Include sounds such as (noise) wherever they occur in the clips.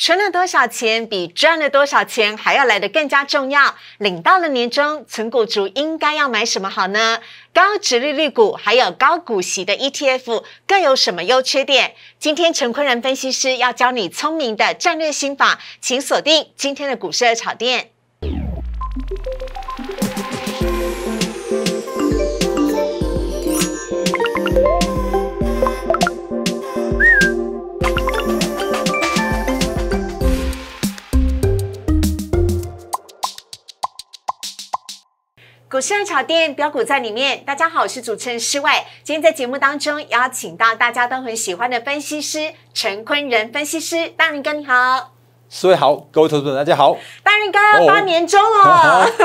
存了多少钱，比赚了多少钱还要来得更加重要。领到了年终存股族应该要买什么好呢？高值利率股，还有高股息的 ETF，各有什么优缺点？今天陈坤仁分析师要教你聪明的战略心法，请锁定今天的股市热炒店。股市爱炒店，标股在里面。大家好，我是主持人诗外。今天在节目当中邀请到大家都很喜欢的分析师陈坤仁分析师，大林哥，你好。四位好，各位投资大家好。大人哥要发年终了。(laughs)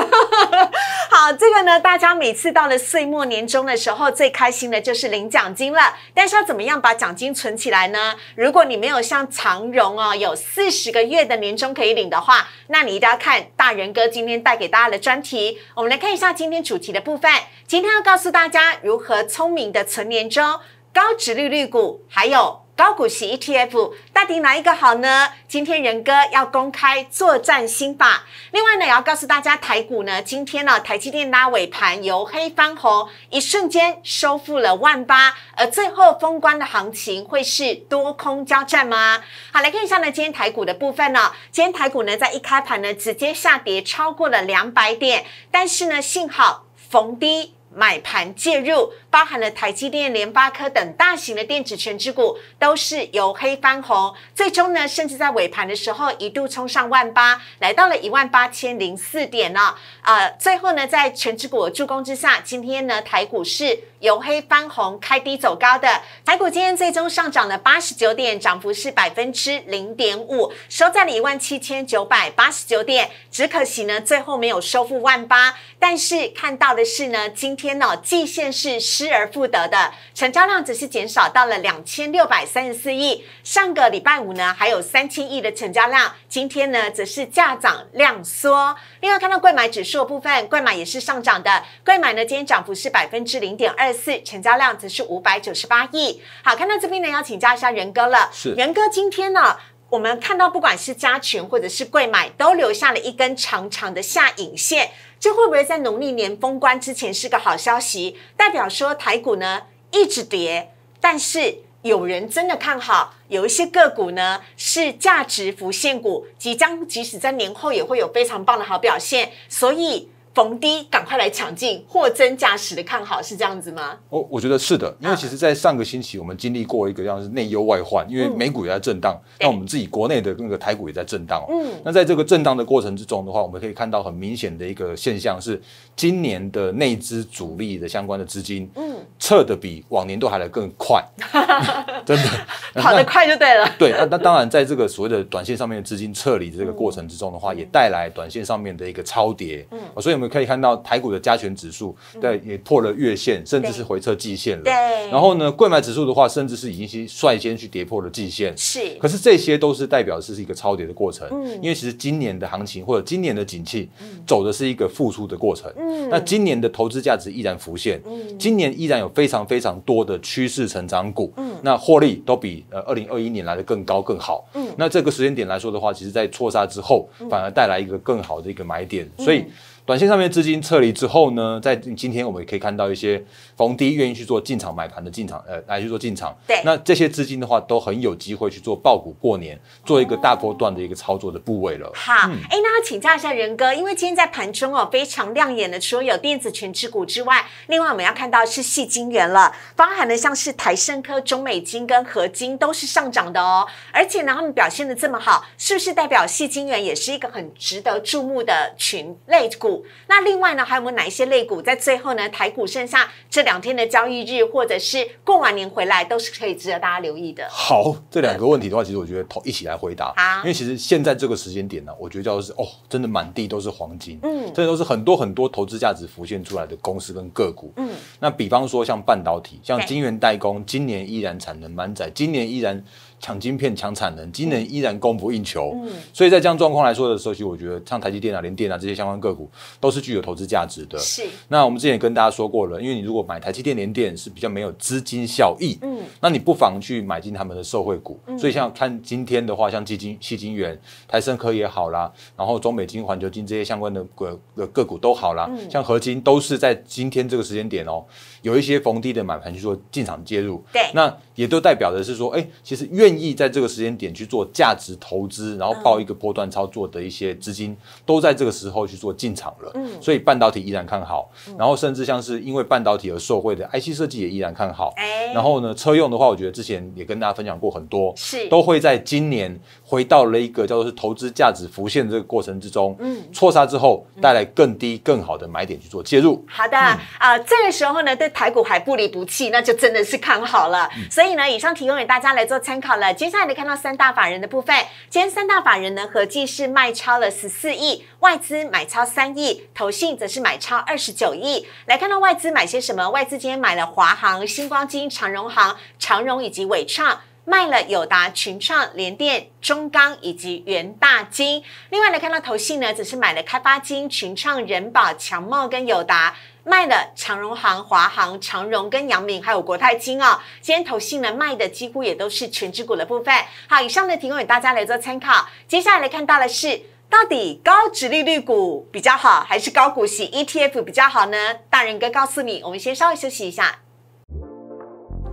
好，这个呢，大家每次到了岁末年终的时候，最开心的就是领奖金了。但是要怎么样把奖金存起来呢？如果你没有像长荣哦，有四十个月的年终可以领的话，那你一定要看大人哥今天带给大家的专题。我们来看一下今天主题的部分。今天要告诉大家如何聪明的存年终高值利率股，还有。高股息 ETF 到底哪一个好呢？今天仁哥要公开作战心法。另外呢，也要告诉大家，台股呢，今天呢，台积电拉尾盘由黑翻红，一瞬间收复了万八。而最后封关的行情会是多空交战吗？好，来看一下呢，今天台股的部分呢，今天台股呢，在一开盘呢，直接下跌超过了两百点，但是呢，幸好逢低。买盘介入，包含了台积电、联发科等大型的电子全指股，都是由黑翻红。最终呢，甚至在尾盘的时候，一度冲上万八，来到了一万八千零四点呢。呃，最后呢，在全指股的助攻之下，今天呢，台股是由黑翻红，开低走高的。台股今天最终上涨了八十九点，涨幅是百分之零点五，收在了一万七千九百八十九点。只可惜呢，最后没有收复万八。但是看到的是呢，今天哦，季线是失而复得的，成交量只是减少到了两千六百三十四亿。上个礼拜五呢，还有三千亿的成交量，今天呢则是价涨量缩。另外看到贵买指数的部分，贵买也是上涨的。贵买呢今天涨幅是百分之零点二四，成交量则是五百九十八亿。好，看到这边呢，要请教一下仁哥了。是哥，今天呢？我们看到，不管是加权或者是贵买，都留下了一根长长的下影线，这会不会在农历年封关之前是个好消息？代表说台股呢一直跌，但是有人真的看好，有一些个股呢是价值浮现股，即将即使在年后也会有非常棒的好表现，所以。逢低赶快来抢进，货真价实的看好是这样子吗？哦，我觉得是的，因为其实，在上个星期，我们经历过一个像是内忧外患，因为美股也在震荡，那我们自己国内的那个台股也在震荡。嗯，那在这个震荡的过程之中的话，我们可以看到很明显的一个现象是，今年的内资主力的相关的资金，嗯，撤的比往年都还来更快，(laughs) 真的跑得快就对了。对，那当然，在这个所谓的短线上面的资金撤离的这个过程之中的话，也带来短线上面的一个超跌。嗯，所以。可以看到台股的加权指数，对也破了月线，甚至是回撤季线了。对，然后呢，贵买指数的话，甚至是已经是率先去跌破了季线。是，可是这些都是代表是一个超跌的过程。嗯，因为其实今年的行情或者今年的景气，走的是一个复苏的过程。嗯，那今年的投资价值依然浮现，今年依然有非常非常多的趋势成长股。嗯，那获利都比呃二零二一年来的更高更好。嗯，那这个时间点来说的话，其实在错杀之后，反而带来一个更好的一个买点。所以。短线上面资金撤离之后呢，在今天我们也可以看到一些逢低愿意去做进场买盘的进场，呃，来去做进场。对，那这些资金的话，都很有机会去做爆股过年，做一个大波段的一个操作的部位了。好，哎，那要请教一下仁哥，因为今天在盘中哦，非常亮眼的，除了有电子全智股之外，另外我们要看到是细金元了，包含的像是台盛科、中美金跟合金都是上涨的哦。而且呢，他们表现的这么好，是不是代表细金元也是一个很值得注目的群类股？那另外呢，还有没有哪一些类股在最后呢？台股剩下这两天的交易日，或者是过完年回来，都是可以值得大家留意的。好，这两个问题的话，其实我觉得头一起来回答。因为其实现在这个时间点呢，我觉得是哦，真的满地都是黄金。嗯，这都是很多很多投资价值浮现出来的公司跟个股。嗯，那比方说像半导体，像晶圆代工，今年依然产能满载，今年依然。抢晶片、抢产能，今年依然供不应求。嗯，所以在这样状况来说的时候，其实我觉得像台积电啊、联电啊这些相关个股都是具有投资价值的。是。那我们之前也跟大家说过了，因为你如果买台积电、联电是比较没有资金效益。嗯。那你不妨去买进他们的受惠股。嗯。所以像看今天的话，像基金、基金元、台升科也好啦，然后中、美金、环球金这些相关的个个股都好啦。嗯。像合金都是在今天这个时间点哦。有一些逢低的买盘去做进场介入，对，那也都代表的是说，哎，其实愿意在这个时间点去做价值投资，然后报一个波段操作的一些资金，都在这个时候去做进场了。嗯，所以半导体依然看好，然后甚至像是因为半导体而受惠的 IC 设计也依然看好。哎，然后呢，车用的话，我觉得之前也跟大家分享过很多，是都会在今年。回到了一个叫做是投资价值浮现这个过程之中，嗯，错杀之后带来更低更好的买点去做介入。好的啊，这个时候呢对台股还不离不弃，那就真的是看好了。所以呢，以上提供给大家来做参考了。接下来你看到三大法人的部分，今天三大法人呢合计是卖超了十四亿，外资买超三亿，投信则是买超二十九亿。来看到外资买些什么？外资今天买了华航、星光金、长荣航、长荣以及伟创。卖了友达、群创、联电、中钢以及元大金。另外呢，看到投信呢，只是买了开发金、群创、人保、强茂跟友达，卖了长荣行、华航、长荣跟杨明，还有国泰金啊。今天投信呢卖的几乎也都是全指股的部分。好，以上的提供给大家来做参考。接下来来看到的是，到底高值利率股比较好，还是高股息 ETF 比较好呢？大人哥告诉你，我们先稍微休息一下。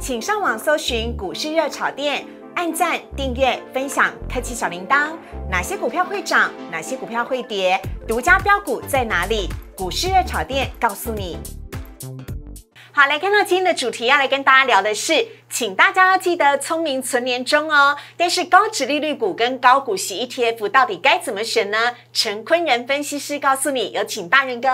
请上网搜寻股市热炒店，按赞、订阅、分享，开启小铃铛。哪些股票会涨？哪些股票会跌？独家标股在哪里？股市热炒店告诉你。好，来看到今天的主题，要来跟大家聊的是。请大家要记得聪明存年终哦。但是高值利率股跟高股息 ETF 到底该怎么选呢？陈坤仁分析师告诉你，有请大仁哥。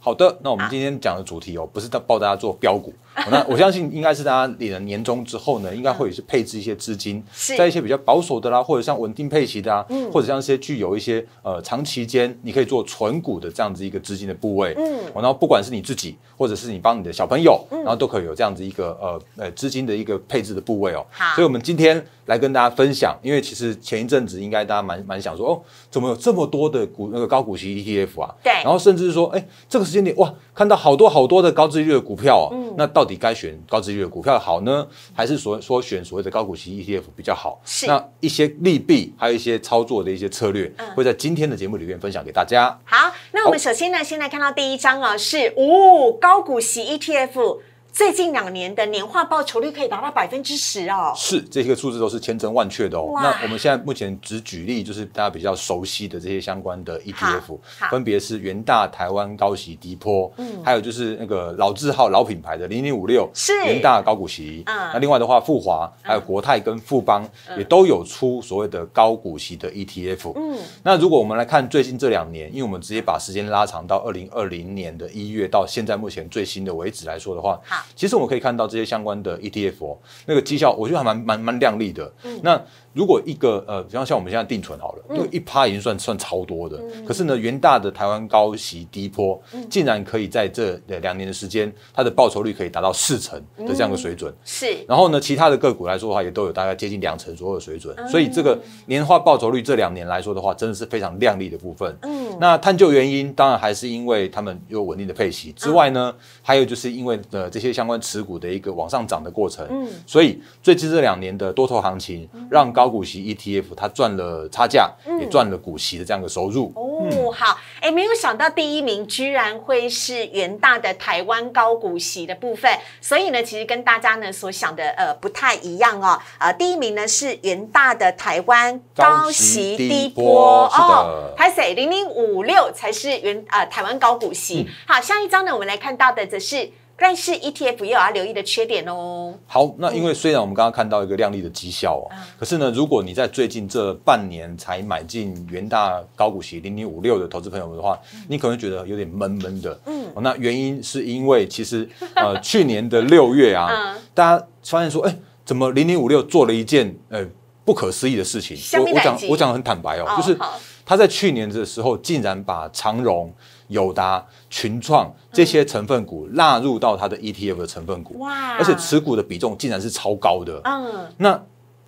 好的，那我们今天讲的主题哦，不是在大家做标股。(laughs) 那我相信应该是大家领了年终之后呢，应该会是配置一些资金，在一些比较保守的啦，或者像稳定配息的啊，或者像一些具有一些呃长期间你可以做存股的这样子一个资金的部位。嗯，然后不管是你自己，或者是你帮你的小朋友，然后都可以有这样子一个呃呃资金的一个。配置的部位哦，所以我们今天来跟大家分享，因为其实前一阵子应该大家蛮蛮想说，哦，怎么有这么多的股那个高股息 ETF 啊？对，然后甚至是说，哎，这个时间点哇，看到好多好多的高息率的股票，嗯，那到底该选高息率的股票好呢，还是说说选所谓的高股息 ETF 比较好？是那一些利弊，还有一些操作的一些策略，会在今天的节目里面分享给大家。好，那我们首先呢，先来看到第一张啊，是哦，高股息 ETF。最近两年的年化报酬率可以达到百分之十哦。是，这些数字都是千真万确的哦。那我们现在目前只举例，就是大家比较熟悉的这些相关的 ETF，分别是元大台湾高息、低嗯，还有就是那个老字号、老品牌的零零五六，是元大高股息。那另外的话，富华还有国泰跟富邦也都有出所谓的高股息的 ETF。嗯。那如果我们来看最近这两年，因为我们直接把时间拉长到二零二零年的一月到现在目前最新的为止来说的话，好。其实我们可以看到这些相关的 ETF 哦，那个绩效我觉得还蛮蛮蛮亮丽的。那。如果一个呃，比方像我们现在定存好了，就一趴已经算算超多的。可是呢，元大的台湾高息低坡，竟然可以在这两年的时间，它的报酬率可以达到四成的这样的水准。是。然后呢，其他的个股来说的话，也都有大概接近两成左右水准。所以这个年化报酬率这两年来说的话，真的是非常亮丽的部分。嗯。那探究原因，当然还是因为他们有稳定的配息，之外呢，还有就是因为呃这些相关持股的一个往上涨的过程。嗯。所以最近这两年的多头行情，让高高股息 ETF，它赚了差价，也赚了股息的这样的收入。哦，好，哎，没有想到第一名居然会是元大的台湾高股息的部分，所以呢，其实跟大家呢所想的呃不太一样哦。呃，第一名呢是元大的台湾高息低波哦 p s 零零五六才是元呃台湾高股息。好，下一张呢，我们来看到的则是。但是 ETF 也有要留意的缺点哦。好，那因为虽然我们刚刚看到一个量丽的绩效哦，可是呢，如果你在最近这半年才买进元大高股息零零五六的投资朋友的话，你可能觉得有点闷闷的。嗯，那原因是因为其实呃 (laughs) 去年的六月啊，大家发现说，哎，怎么零零五六做了一件呃不可思议的事情？我我讲我讲的很坦白哦，就是他在去年的时候竟然把长荣。友达、群创这些成分股纳入到它的 ETF 的成分股，哇！而且持股的比重竟然是超高的。嗯，那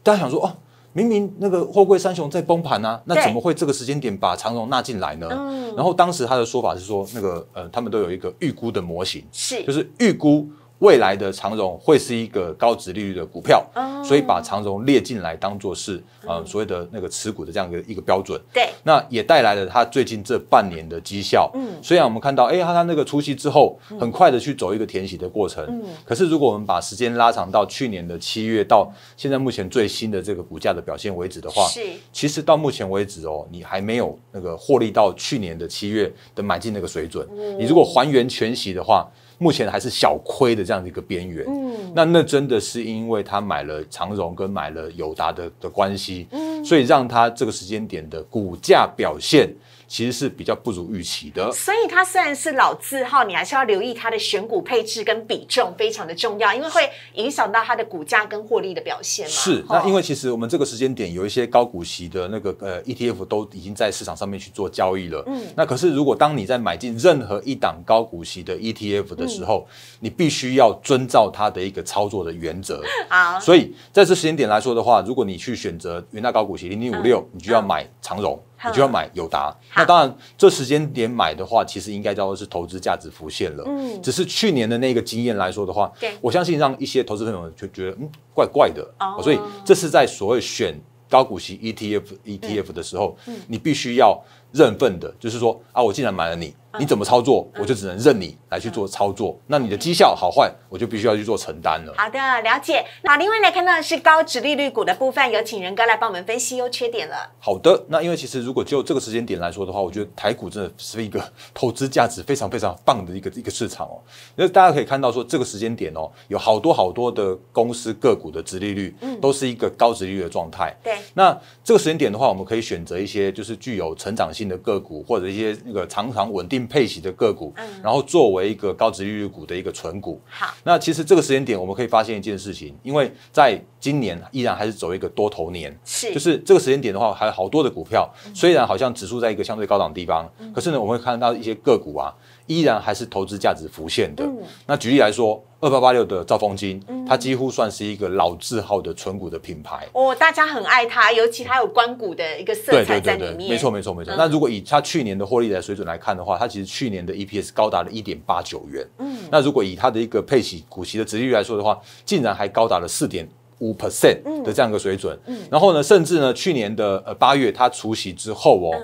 大家想说，哦，明明那个货柜三雄在崩盘啊，那怎么会这个时间点把长荣纳进来呢？然后当时他的说法是说，那个呃，他们都有一个预估的模型，是就是预估。未来的长荣会是一个高值利率的股票，所以把长荣列进来当做是呃所谓的那个持股的这样一个一个标准。对，那也带来了它最近这半年的绩效。嗯，虽然我们看到，哎，它它那个出息之后很快的去走一个填息的过程。嗯，可是如果我们把时间拉长到去年的七月到现在目前最新的这个股价的表现为止的话，是，其实到目前为止哦，你还没有那个获利到去年的七月的买进那个水准。你如果还原全息的话。目前还是小亏的这样的一个边缘，嗯，那那真的是因为他买了长荣跟买了友达的的关系，所以让他这个时间点的股价表现。其实是比较不如预期的，所以它虽然是老字号，你还是要留意它的选股配置跟比重非常的重要，因为会影响到它的股价跟获利的表现。是，那因为其实我们这个时间点有一些高股息的那个呃 ETF 都已经在市场上面去做交易了。嗯，那可是如果当你在买进任何一档高股息的 ETF 的时候，你必须要遵照它的一个操作的原则。好，所以在这时间点来说的话，如果你去选择元大高股息零点五六，你就要买长融。你就要买友达，那当然这时间点买的话，其实应该叫做是投资价值浮现了。嗯，只是去年的那个经验来说的话，我相信让一些投资朋友就觉得嗯怪怪的。哦，所以这是在所谓选高股息 ETF ETF 的时候，你必须要。认份的，就是说啊，我既然买了你，你怎么操作，我就只能认你来去做操作。那你的绩效好坏，我就必须要去做承担了。好的，了解。那另外来看到的是高值利率股的部分，有请仁哥来帮我们分析优缺点了。好的，那因为其实如果就这个时间点来说的话，我觉得台股真的是一个投资价值非常非常棒的一个一个市场哦。那大家可以看到说，这个时间点哦，有好多好多的公司个股的值利率，嗯，都是一个高值利率的状态。对，那这个时间点的话，我们可以选择一些就是具有成长。性的个股或者一些那个常常稳定配息的个股，然后作为一个高值利率股的一个存股。好，那其实这个时间点我们可以发现一件事情，因为在今年依然还是走一个多头年，是就是这个时间点的话，还有好多的股票，虽然好像指数在一个相对高档地方，可是呢，我们会看到一些个股啊。依然还是投资价值浮现的。那举例来说，二八八六的兆丰金，它几乎算是一个老字号的存股的品牌哦，大家很爱它，尤其它有关股的一个色彩在里面。没错没错没错。那如果以它去年的获利的水准来看的话，它其实去年的 EPS 高达了一点八九元。嗯。那如果以它的一个配息股息的值利率来说的话，竟然还高达了四点五 percent 的这样一个水准。嗯。然后呢，甚至呢，去年的呃八月它除息之后哦。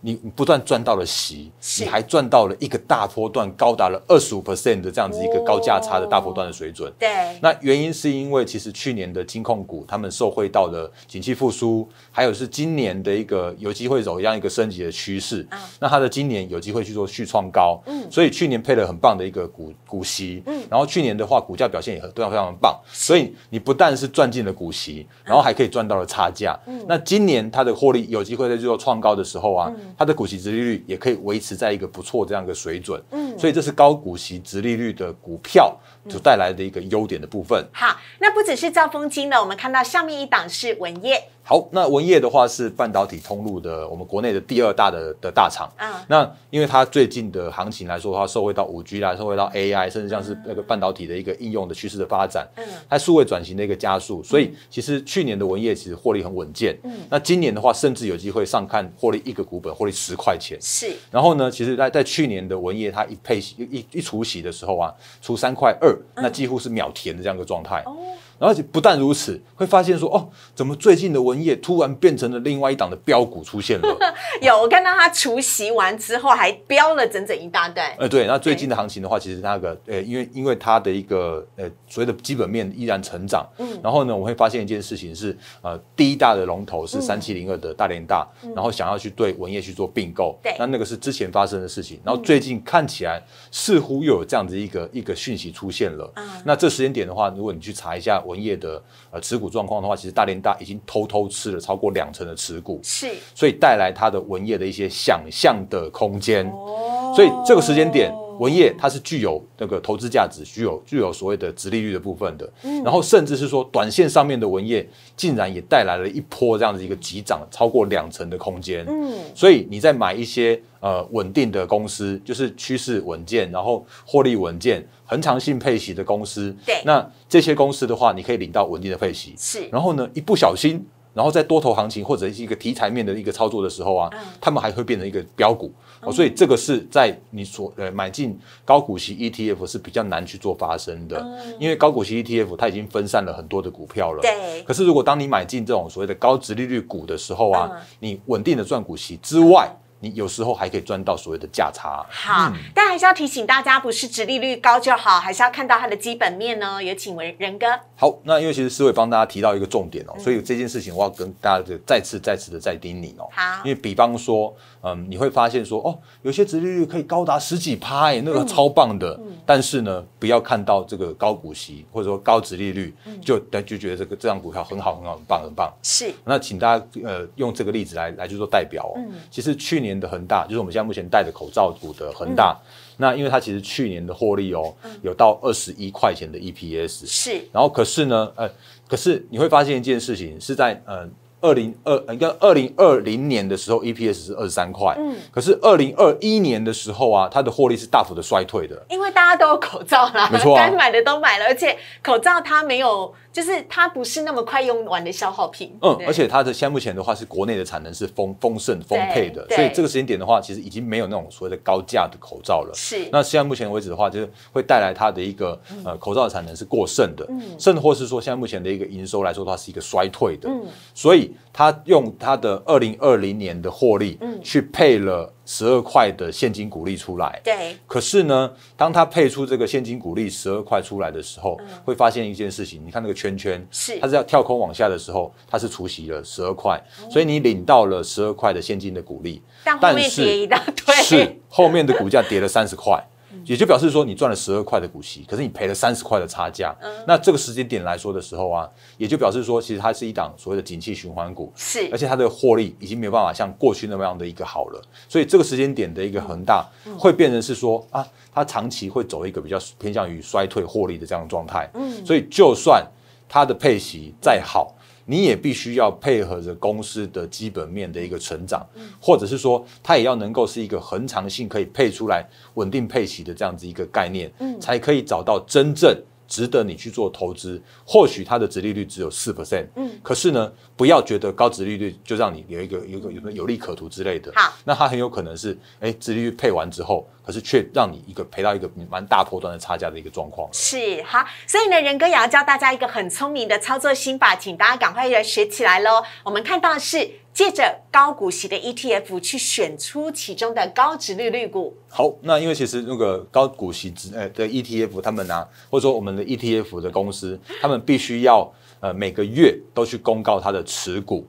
你不断赚到了息，你还赚到了一个大波段，高达了二十五 percent 的这样子一个高价差的大波段的水准。对，那原因是因为其实去年的金控股他们受惠到了景气复苏，还有是今年的一个有机会走一样一个升级的趋势。那它的今年有机会去做续创高。嗯，所以去年配了很棒的一个股股息。嗯，然后去年的话股价表现也非常非常棒，所以你不但是赚进了股息，然后还可以赚到了差价。嗯，那今年它的获利有机会在做创高的时候啊。它的股息殖利率也可以维持在一个不错这样的水准，嗯，所以这是高股息殖利率的股票所带来的一个优点的部分。好，那不只是兆丰金呢，我们看到下面一档是文业。好，那文业的话是半导体通路的，我们国内的第二大的的大厂。嗯，那因为它最近的行情来说的话，受惠到五 G 啦，受惠到 AI，甚至像是那个半导体的一个应用的趋势的发展，嗯，它数位转型的一个加速，所以其实去年的文业其实获利很稳健。嗯，那今年的话，甚至有机会上看获利一个股本，获利十块钱。是。然后呢，其实，在在去年的文业，它一配一一除息的时候啊，除三块二，那几乎是秒填的这样一个状态。哦。而且不但如此，会发现说哦，怎么最近的文业突然变成了另外一档的标股出现了？(laughs) 有，我看到他除夕完之后还飙了整整一大段。呃，对，那最近的行情的话，其实那个呃，因为因为它的一个呃所谓的基本面依然成长。嗯。然后呢，我会发现一件事情是，呃，第一大的龙头是三七零二的大连大，然后想要去对文业去做并购。对。那那个是之前发生的事情，然后最近看起来似乎又有这样子一个一个讯息出现了。嗯。那这时间点的话，如果你去查一下。文业的呃持股状况的话，其实大连大已经偷偷吃了超过两成的持股，是，所以带来它的文业的一些想象的空间，哦，所以这个时间点。文业它是具有那个投资价值，具有具有所谓的值利率的部分的，然后甚至是说短线上面的文业竟然也带来了一波这样的一个急涨，超过两成的空间。嗯，所以你在买一些呃稳定的公司，就是趋势稳健，然后获利稳健、恒长性配息的公司。对，那这些公司的话，你可以领到稳定的配息。是，然后呢，一不小心，然后在多头行情或者是一个题材面的一个操作的时候啊，他们还会变成一个标股。哦，所以这个是在你所呃买进高股息 ETF 是比较难去做发生的，因为高股息 ETF 它已经分散了很多的股票了。对。可是如果当你买进这种所谓的高值利率股的时候啊，你稳定的赚股息之外。你有时候还可以赚到所谓的价差。好，但还是要提醒大家，不是直利率高就好，还是要看到它的基本面呢。有请文仁哥。好，那因为其实思伟帮大家提到一个重点哦，所以这件事情我要跟大家就再次、再次的再叮咛哦。好，因为比方说，嗯，你会发现说，哦，有些直利率可以高达十几趴，哎，那个超棒的。嗯。但是呢，不要看到这个高股息或者说高直利率，就就觉得这个这张股票很好、很好、很棒、很棒。是。那请大家呃用这个例子来来去做代表哦。嗯。其实去年。年的恒大就是我们现在目前戴的口罩股的恒大，那因为它其实去年的获利哦，有到二十一块钱的 EPS，是。然后可是呢，呃，可是你会发现一件事情，是在呃二零二该二零二零年的时候，EPS 是二十三块，嗯，可是二零二一年的时候啊，它的获利是大幅的衰退的，因为大家都有口罩啦，没错，该买的都买了，而且口罩它没有。就是它不是那么快用完的消耗品，嗯，而且它的现在目前的话是国内的产能是丰丰盛丰沛的，所以这个时间点的话，其实已经没有那种所谓的高价的口罩了。是，那现在目前为止的话，就是会带来它的一个呃口罩产能是过剩的，嗯，甚或是说现在目前的一个营收来说的话是一个衰退的，嗯，所以它用它的二零二零年的获利，嗯，去配了。十二块的现金股利出来，对。可是呢，当他配出这个现金股利十二块出来的时候，会发现一件事情，你看那个圈圈，是它是要跳空往下的时候，它是除息了十二块，所以你领到了十二块的现金的股利，但后面跌一大堆，是后面的股价跌了三十块。也就表示说，你赚了十二块的股息，可是你赔了三十块的差价。那这个时间点来说的时候啊，也就表示说，其实它是一档所谓的景气循环股，是，而且它的获利已经没有办法像过去那么样的一个好了。所以这个时间点的一个恒大，会变成是说啊，它长期会走一个比较偏向于衰退获利的这样的状态。嗯，所以就算它的配息再好。你也必须要配合着公司的基本面的一个成长，或者是说，它也要能够是一个恒长性可以配出来稳定配齐的这样子一个概念，才可以找到真正。值得你去做投资，或许它的殖利率只有四 percent，嗯，可是呢，不要觉得高殖利率就让你有一个、有个、有有利可图之类的。好，那它很有可能是，哎，殖利率配完之后，可是却让你一个赔到一个蛮大波段的差价的一个状况。是好，所以呢，仁哥也要教大家一个很聪明的操作心法，请大家赶快来学起来喽。我们看到是。借着高股息的 ETF 去选出其中的高值利率股。好，那因为其实那个高股息值诶的 ETF，他们啊，或者说我们的 ETF 的公司，他们必须要。呃，每个月都去公告它的持股，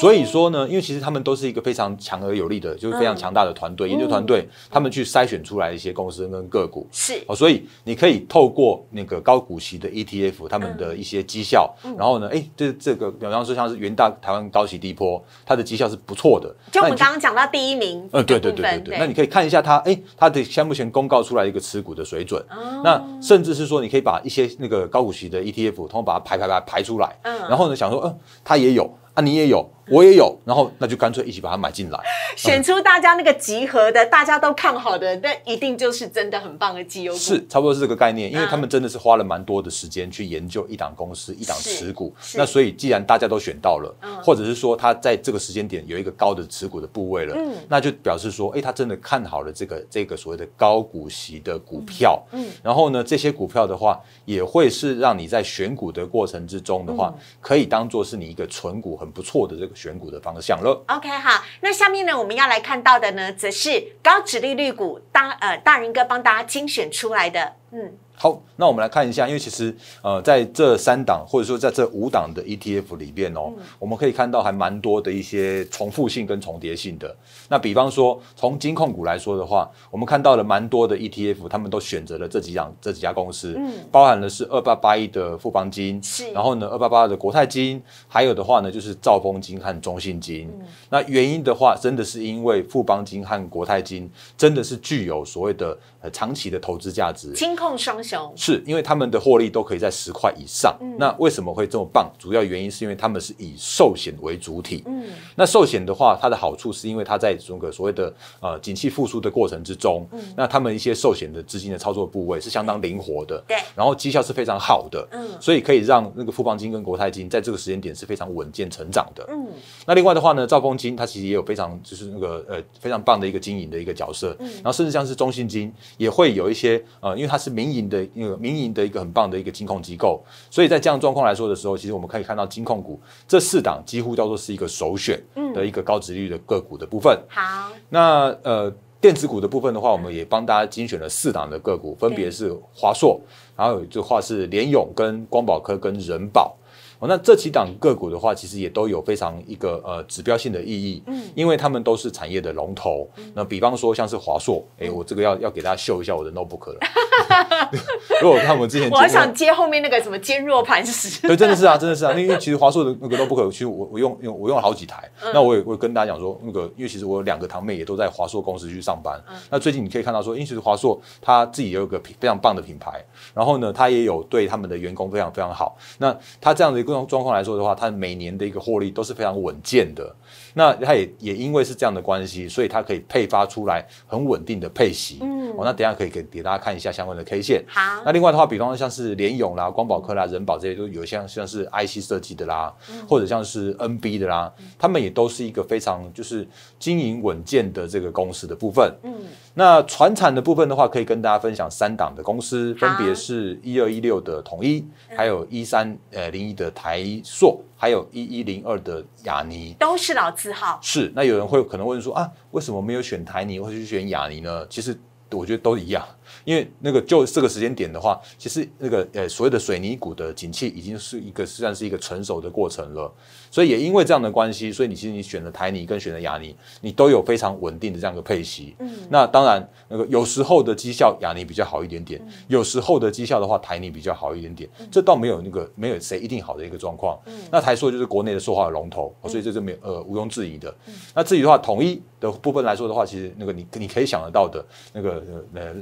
所以说呢，因为其实他们都是一个非常强而有力的，就是非常强大的团队研究团队，他们去筛选出来一些公司跟个股，是，哦，所以你可以透过那个高股息的 ETF，他们的一些绩效，然后呢，哎，这这个，比方说像是元大台湾高息低坡，它的绩效是不错的。就我们刚刚讲到第一名，嗯，对对对对对，那你可以看一下它，哎，它的像目前公告出来一个持股的水准，那甚至是说你可以把一些那个高股息的 ETF，通过把它排排排排除。出来，然后呢？想说，嗯，他也有。啊，你也有，我也有，然后那就干脆一起把它买进来，(laughs) 选出大家那个集合的，大家都看好的，那一定就是真的很棒的绩优。股。是，差不多是这个概念，因为他们真的是花了蛮多的时间去研究一档公司、一档持股。那所以既然大家都选到了，或者是说他在这个时间点有一个高的持股的部位了，那就表示说，哎，他真的看好了这个这个所谓的高股息的股票。嗯。然后呢，这些股票的话，也会是让你在选股的过程之中的话，可以当做是你一个存股。很不错的这个选股的方向了。OK，好，那下面呢我们要来看到的呢，则是高值利率股，当呃大仁哥帮大家精选出来的，嗯。好，那我们来看一下，因为其实呃，在这三档或者说在这五档的 ETF 里边哦，我们可以看到还蛮多的一些重复性跟重叠性的。那比方说从金控股来说的话，我们看到了蛮多的 ETF，他们都选择了这几档这几家公司，嗯，包含的是二八八一的富邦金，是，然后呢二八八二的国泰金，还有的话呢就是兆丰金和中信金。那原因的话，真的是因为富邦金和国泰金真的是具有所谓的。长期的投资价值，金控双雄，是因为他们的获利都可以在十块以上。嗯，那为什么会这么棒？主要原因是因为他们是以寿险为主体。嗯，那寿险的话，它的好处是因为它在整个所谓的呃景气复苏的过程之中，嗯，那他们一些寿险的资金的操作部位是相当灵活的，对，然后绩效是非常好的，嗯，所以可以让那个富邦金跟国泰金在这个时间点是非常稳健成长的，嗯，那另外的话呢，兆丰金它其实也有非常就是那个呃非常棒的一个经营的一个角色，然后甚至像是中信金。也会有一些呃，因为它是民营的一个民营的一个很棒的一个金控机构，所以在这样状况来说的时候，其实我们可以看到金控股这四档几乎叫做是一个首选的一个高值率的个股的部分。好，那呃电子股的部分的话，我们也帮大家精选了四档的个股，分别是华硕，然后有一句话是联勇跟光宝科跟人保。那这几档个股的话，其实也都有非常一个呃指标性的意义，嗯，因为他们都是产业的龙头。那比方说像是华硕，哎，我这个要要给大家秀一下我的 notebook 了。(laughs) 如果看我之前，(laughs) 我还想接后面那个什么坚若磐石。对，真的是啊，真的是啊，因为其实华硕的那个 notebook，其实我我用用我用了好几台。那我也我跟大家讲说，那个因为其实我有两个堂妹也都在华硕公司去上班。那最近你可以看到说，因为其实华硕它自己也有个非常棒的品牌，然后呢，它也有对他们的员工非常非常好。那它这样的一个。这种状况来说的话，它每年的一个获利都是非常稳健的。那它也也因为是这样的关系，所以它可以配发出来很稳定的配息。嗯，好，那等下可以给给大家看一下相关的 K 线。好，那另外的话，比方说像是联咏啦、光宝科啦、人保这些都有像像是 IC 设计的啦，或者像是 NB 的啦，他们也都是一个非常就是经营稳健的这个公司的部分。嗯，那船产的部分的话，可以跟大家分享三档的公司，分别是一二一六的统一，还有一三呃零一的台硕。还有一一零二的雅尼都是老字号，是那有人会可能问说啊，为什么没有选台泥，会是选雅尼呢？其实我觉得都一样。因为那个就这个时间点的话，其实那个呃所谓的水泥股的景气已经是一个算是一个成熟的过程了，所以也因为这样的关系，所以你其实你选了台泥跟选了雅泥，你都有非常稳定的这样的配息。嗯。那当然，那个有时候的绩效雅泥比较好一点点，有时候的绩效的话台泥比较好一点点，这倒没有那个没有谁一定好的一个状况。嗯。那台塑就是国内的塑化龙头，所以这是没呃毋庸置疑的。嗯。那至于的话，统一的部分来说的话，其实那个你你可以想得到的，那个呃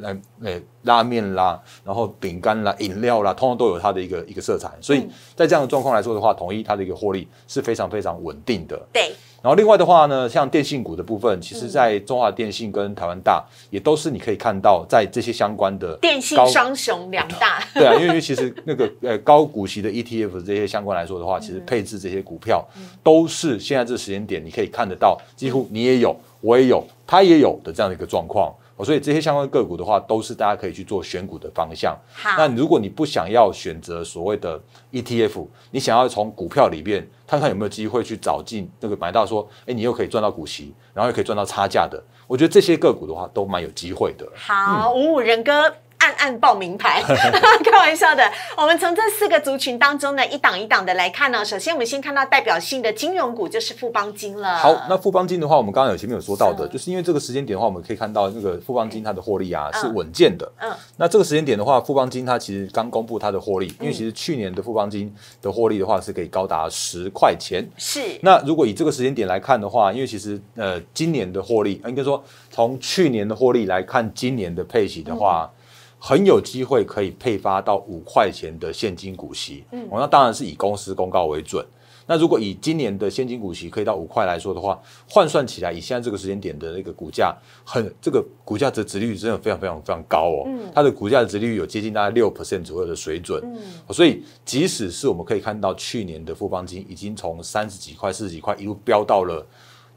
呃。拉面啦，然后饼干啦，饮料啦，通通都有它的一个一个色彩。所以在这样的状况来说的话，统一它的一个获利是非常非常稳定的。对。然后另外的话呢，像电信股的部分，其实，在中华电信跟台湾大也都是你可以看到，在这些相关的电信双雄两大。(laughs) 对啊，因为其实那个呃高股息的 ETF 这些相关来说的话，其实配置这些股票都是现在这时间点你可以看得到，几乎你也有，我也有，他也有的这样的一个状况。所以这些相关个股的话，都是大家可以去做选股的方向。好，那如果你不想要选择所谓的 ETF，你想要从股票里面看看有没有机会去找进那个买到说，哎，你又可以赚到股息，然后又可以赚到差价的，我觉得这些个股的话都蛮有机会的。好，五五人哥。暗暗报名牌，(laughs) 开玩笑的。我们从这四个族群当中呢，一档一档的来看呢。首先，我们先看到代表性的金融股就是富邦金了。好，那富邦金的话，我们刚刚有前面有说到的，就是因为这个时间点的话，我们可以看到那个富邦金它的获利啊是稳健的。嗯。那这个时间点的话，富邦金它其实刚公布它的获利，因为其实去年的富邦金的获利的话是可以高达十块钱。是。那如果以这个时间点来看的话，因为其实呃今年的获利应该说从去年的获利来看，今年的配息的话。很有机会可以配发到五块钱的现金股息，嗯，我那当然是以公司公告为准。那如果以今年的现金股息可以到五块来说的话，换算起来，以现在这个时间点的那个股价，很这个股价的值率真的非常非常非常高哦，嗯，它的股价的值率有接近大概六 percent 左右的水准，嗯，所以即使是我们可以看到去年的富邦金已经从三十几块、四十几块一路飙到了。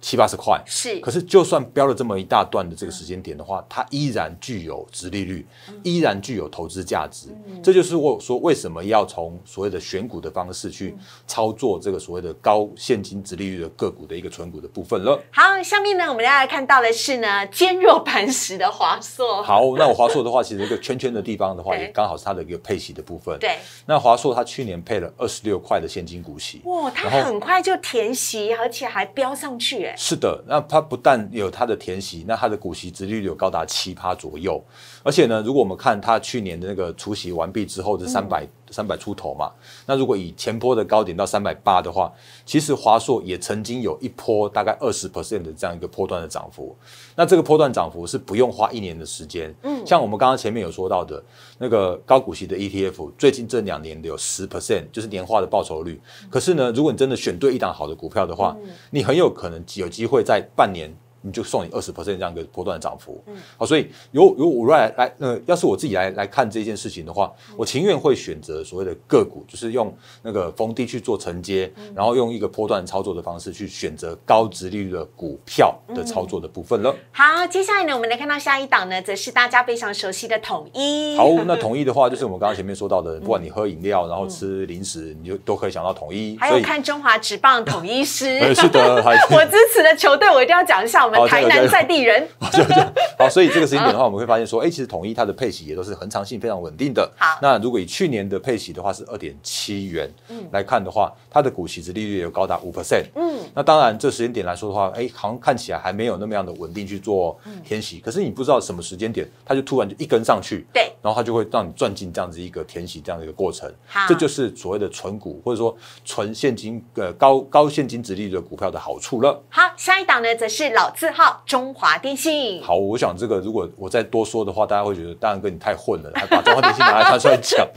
七八十块是，可是就算标了这么一大段的这个时间点的话，它依然具有殖利率，依然具有投资价值。这就是我说为什么要从所谓的选股的方式去操作这个所谓的高现金殖利率的个股的一个存股的部分了。好，下面呢我们要看到的是呢坚若磐石的华硕。好，那我华硕的话，其实一个圈圈的地方的话，也刚好是它的一个配息的部分。对，那华硕它去年配了二十六块的现金股息。哇，它很快就填息，而且还飙上去。是的，那它不但有它的甜息，那它的股息值率有高达七趴左右，而且呢，如果我们看它去年的那个除息完毕之后的三百。三百出头嘛，那如果以前波的高点到三百八的话，其实华硕也曾经有一波大概二十 percent 的这样一个波段的涨幅。那这个波段涨幅是不用花一年的时间。嗯，像我们刚刚前面有说到的那个高股息的 ETF，最近这两年的有十 percent，就是年化的报酬率。可是呢，如果你真的选对一档好的股票的话，你很有可能有机会在半年。你就送你二十 percent 这样一个波段的涨幅，嗯，好，所以由五我来来，呃，要是我自己来来看这件事情的话，我情愿会选择所谓的个股，就是用那个封地去做承接，然后用一个波段操作的方式去选择高值率的股票的操作的部分了。好，接下来呢，我们来看到下一档呢，则是大家非常熟悉的统一。好，(laughs) 那统一的话，就是我们刚刚前面说到的，不管你喝饮料，然后吃零食，你就都可以想到统一。还有看中华职棒统一师，(laughs) 是的，(laughs) 我支持的球队，我一定要讲一下。台南在地人，(laughs) (laughs) 好，所以这个时间点的话，我们会发现说，哎，其实统一它的配息也都是恒常性非常稳定的。好，那如果以去年的配息的话是二点七元来看的话，它的股息值利率有高达五 percent。嗯，那当然这时间点来说的话，哎，好像看起来还没有那么样的稳定去做填息，可是你不知道什么时间点，它就突然就一根上去，对，然后它就会让你赚进这样子一个填息这样的一个过程。好，这就是所谓的纯股或者说纯现金呃高高现金值利率的股票的好处了。好，下一档呢则是老。四号中华电信，好，我想这个如果我再多说的话，大家会觉得大然哥你太混了，还把中华电信拿来拿出来讲，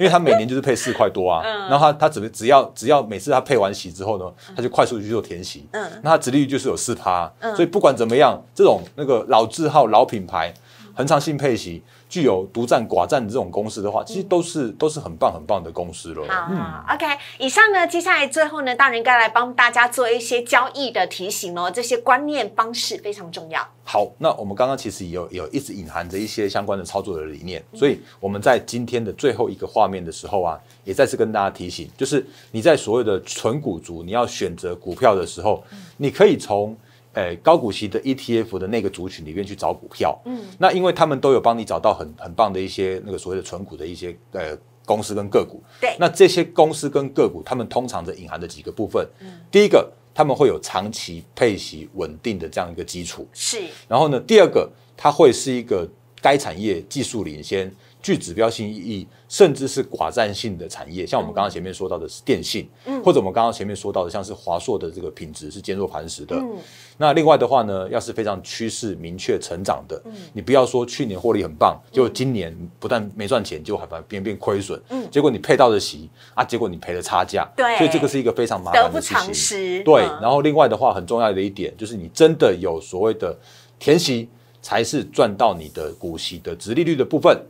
因为他每年就是配四块多啊，然后他他只只要只要每次他配完席之后呢，他就快速去做填席，嗯，那他殖利率就是有四趴，所以不管怎么样，这种那个老字号老品牌恒常性配席。具有独占寡占的这种公司的话，其实都是都是很棒很棒的公司了。好，OK，以上呢，接下来最后呢，大人该来帮大家做一些交易的提醒哦，这些观念方式非常重要。好，那我们刚刚其实有有一直隐含着一些相关的操作的理念，所以我们在今天的最后一个画面的时候啊，也再次跟大家提醒，就是你在所谓的纯股族，你要选择股票的时候，你可以从。诶，高股息的 ETF 的那个族群里面去找股票，嗯，那因为他们都有帮你找到很很棒的一些那个所谓的存股的一些呃公司跟个股，对，那这些公司跟个股，他们通常的隐含的几个部分，嗯，第一个，他们会有长期配息稳定的这样一个基础，是，然后呢，第二个，它会是一个该产业技术领先。具指标性意义，甚至是寡占性的产业，像我们刚刚前面说到的是电信，嗯，或者我们刚刚前面说到的像是华硕的这个品质是坚若磐石的。那另外的话呢，要是非常趋势明确成长的，嗯，你不要说去年获利很棒，就今年不但没赚钱，就还变变亏损，嗯，结果你配到的息啊，结果你赔了差价，对，所以这个是一个非常麻烦的事情，对。然后另外的话，很重要的一点就是你真的有所谓的填息，才是赚到你的股息的值利率的部分。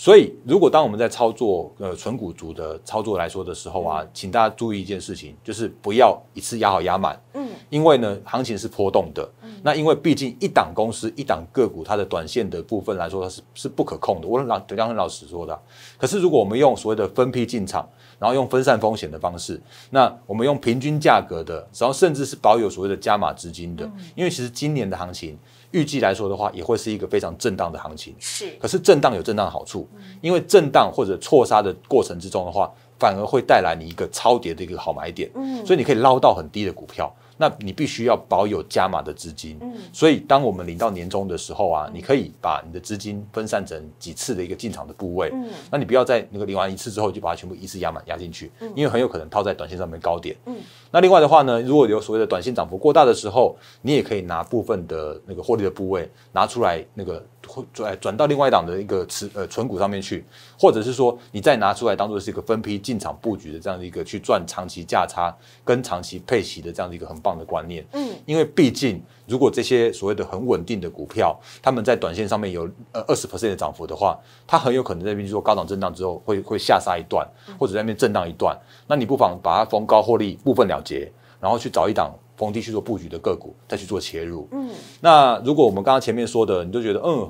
所以，如果当我们在操作呃纯股族的操作来说的时候啊，请大家注意一件事情，就是不要一次压好压满，嗯，因为呢，行情是波动的。那因为毕竟一档公司一档个股，它的短线的部分来说，它是是不可控的。我老涂江老师说的。可是，如果我们用所谓的分批进场，然后用分散风险的方式，那我们用平均价格的，然后甚至是保有所谓的加码资金的，因为其实今年的行情。预计来说的话，也会是一个非常震荡的行情。是，可是震荡有震荡的好处，因为震荡或者错杀的过程之中的话，反而会带来你一个超跌的一个好买点。嗯，所以你可以捞到很低的股票。那你必须要保有加码的资金，嗯，所以当我们领到年终的时候啊，你可以把你的资金分散成几次的一个进场的部位，嗯，那你不要在那个领完一次之后就把它全部一次压满压进去，因为很有可能套在短线上面高点。嗯，那另外的话呢，如果有所谓的短线涨幅过大的时候，你也可以拿部分的那个获利的部位拿出来，那个转转到另外一档的一个持呃存股上面去，或者是说你再拿出来当做是一个分批进场布局的这样的一个去赚长期价差跟长期配息的这样的一个很。的观念，嗯，因为毕竟，如果这些所谓的很稳定的股票，他们在短线上面有呃二十 percent 的涨幅的话，它很有可能在那边说高档震荡之后，会会下杀一段，或者在那边震荡一段，那你不妨把它逢高获利部分了结，然后去找一档。逢低去做布局的个股，再去做切入。嗯，那如果我们刚刚前面说的，你就觉得嗯，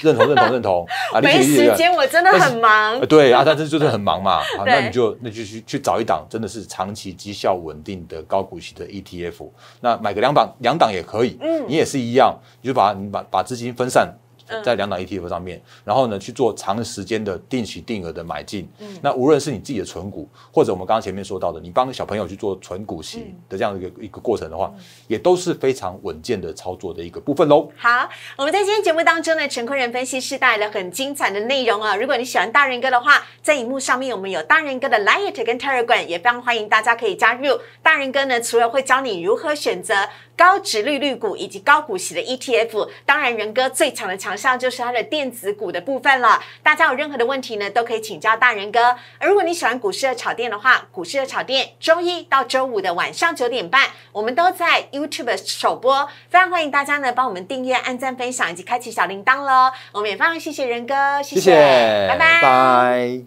认同认同认同。(laughs) 啊，没时间，我真的很忙。对啊，但是就是很忙嘛。(laughs) 啊，那你就那就去去找一档真的是长期绩效稳定的高股息的 ETF，那买个两档两档也可以。嗯，你也是一样，你就把你把把资金分散。在两档 ETF 上面，然后呢去做长时间的定期定额的买进。嗯，那无论是你自己的存股，或者我们刚刚前面说到的，你帮小朋友去做存股型的这样一个一个过程的话，也都是非常稳健的操作的一个部分喽。好，我们在今天节目当中呢，陈坤仁分析师带来了很精彩的内容啊。如果你喜欢大人哥的话，在荧幕上面我们有大人哥的 l i g h t 跟 t e r e g r a m 也非常欢迎大家可以加入。大人哥呢，除了会教你如何选择。高值利率股以及高股息的 ETF，当然仁哥最强的强项就是它的电子股的部分了。大家有任何的问题呢，都可以请教大仁哥。而如果你喜欢股市的炒店的话，股市的炒店周一到周五的晚上九点半，我们都在 YouTube 首播，非常欢迎大家呢帮我们订阅、按赞、分享以及开启小铃铛喽。我们也非常谢谢仁哥，谢谢，拜拜。